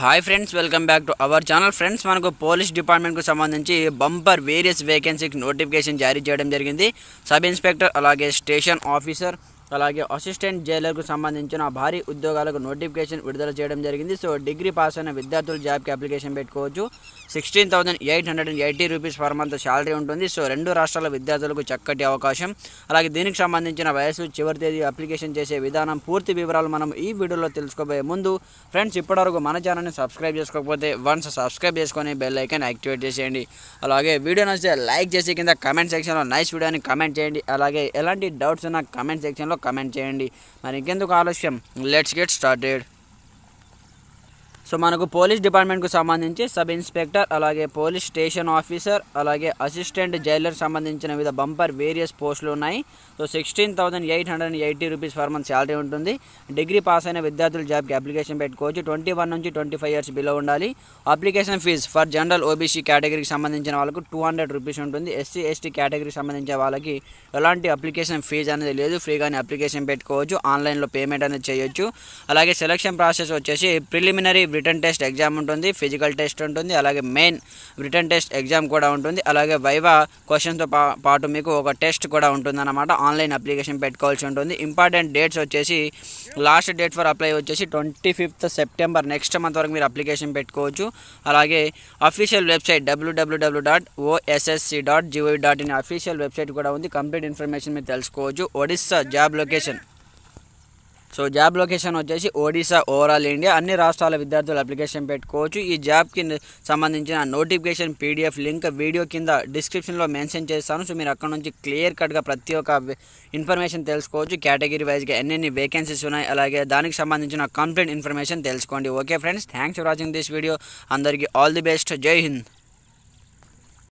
hi friends welcome back to our channel friends మనకు police డిపార్ట్మెంట్కు సంబంధించి బంపర్ వేరియస్ వేకెన్సీకి నోటిఫికేషన్ జారీ చేయడం జరిగింది సబ్ ఇన్స్పెక్టర్ అలాగే స్టేషన్ ఆఫీసర్ అలాగే అసిస్టెంట్ జైలర్కు సంబంధించిన భారీ ఉద్యోగాలకు నోటిఫికేషన్ విడుదల చేయడం జరిగింది సో డిగ్రీ పాస్ అయిన విద్యార్థులు జాబ్కి అప్లికేషన్ పెట్టుకోవచ్చు sixteen thousand eight hundred and eighty rupees per month salary ఉంటుంది సో రెండు రాష్ట్రాల విద్యార్థులకు చక్కటి అవకాశం అలాగే దీనికి సంబంధించిన వయసు చివరి తేదీ అప్లికేషన్ చేసే విధానం పూర్తి వివరాలు మనం ఈ వీడియోలో తెలుసుకోబోయే ముందు ఫ్రెండ్స్ ఇప్పటివరకు మన ఛానల్ని సబ్స్క్రైబ్ చేసుకోకపోతే వన్స్ సబ్స్క్రైబ్ చేసుకొని బెల్ ఐకాన్ యాక్టివేట్ చేసేయండి అలాగే వీడియో నచ్చితే లైక్ చేసి కింద కమెంట్ సెక్షన్లో నైస్ వీడియోని కమెంట్ చేయండి అలాగే ఎలాంటి డౌట్స్ ఉన్నా కమెంట్ సెక్షన్లో కమెంట్ చేయండి మరి ఇంకెందుకు ఆలస్యం లెట్స్ గెట్ స్టార్టెడ్ సో మనకు పోలీస్ డిపార్ట్మెంట్కు సంబంధించి సబ్ ఇన్స్పెక్టర్ అలాగే పోలీస్ స్టేషన్ ఆఫీసర్ అలాగే అసిస్టెంట్ జైలర్ సంబంధించిన వివిధ బంపర్ వేరియస్ పోస్టులు ఉన్నాయి so sixteen thousand eight hundred eighty rupees for month salary ఉంటుంది డిగ్రీ పాస్ అయిన విద్యార్థులు జాబ్కి అప్లికేషన్ పెట్టుకోవచ్చు ట్వంటీ వన్ నుంచి ట్వంటీ ఫైవ్ ఇయర్స్ బిలో ఉండాలి application fee for general OBC కేటగిరీకి సంబంధించిన వాళ్ళకు టూ హండ్రెడ్ రూపీస్ ఉంటుంది ఎస్సీ ఎస్టీ కేటగిరీకి సంబంధించిన వాళ్ళకి ఎలాంటి అప్లికేషన్ ఫీజు అనేది లేదు ఫ్రీగానే అప్లికేషన్ పెట్టుకోవచ్చు ఆన్లైన్లో పేమెంట్ అనేది చేయొచ్చు అలాగే సెలక్షన్ ప్రాసెస్ వచ్చేసి ప్రిలిమినరీ రిటర్న్ టెస్ట్ ఎగ్జామ్ ఉంటుంది ఫిజికల్ టెస్ట్ ఉంటుంది అలాగే మెయిన్ రిటర్న్ టెస్ట్ ఎగ్జామ్ కూడా ఉంటుంది అలాగే వైవా క్వశ్చన్తో పాటు మీకు ఒక టెస్ట్ కూడా ఉంటుందన్నమాట ఆన్లైన్ అప్లికేషన్ పెట్టుకోవాల్సి ఉంటుంది ఇంపార్టెంట్ డేట్స్ వచ్చేసి లాస్ట్ డేట్ ఫర్ అప్లై వచ్చేసి twenty fifth September next month వరకు మీరు అప్లికేషన్ పెట్టుకోవచ్చు అలాగే అఫీషియల్ వెబ్సైట్ డబ్ల్యూడబ్ల్యూడబ్ల్యూ dot OSSC dot gov dot in official website కూడా ఉంది కంప్లీట్ ఇన్ఫర్మేషన్ మీరు తెలుసుకోవచ్చు Odisha job location so job location వచ్చేసి ఒడిశా ఓవరాల్ ఇండియా అన్ని రాష్ట్రాల విద్యార్థులు అప్లికేషన్ పెట్టుకోవచ్చు ఈ జాబ్కి సంబంధించిన నోటిఫికేషన్ పీడిఎఫ్ లింక్ వీడియో కింద డిస్క్రిప్షన్లో మెన్షన్ చేస్తాను సో మీరు అక్కడ నుంచి క్లియర్ కట్గా ప్రతి ఒక్క ఇన్ఫర్మేషన్ తెలుసుకోవచ్చు కేటగిరీ వైజ్గా ఎన్నెన్ని వేకెన్సీస్ ఉన్నాయి అలాగే దానికి సంబంధించిన కంప్లీట్ ఇన్ఫర్మేషన్ తెలుసుకోండి okay friends thanks for watching this video అందరికీ ఆల్ ది బెస్ట్ జై హింద్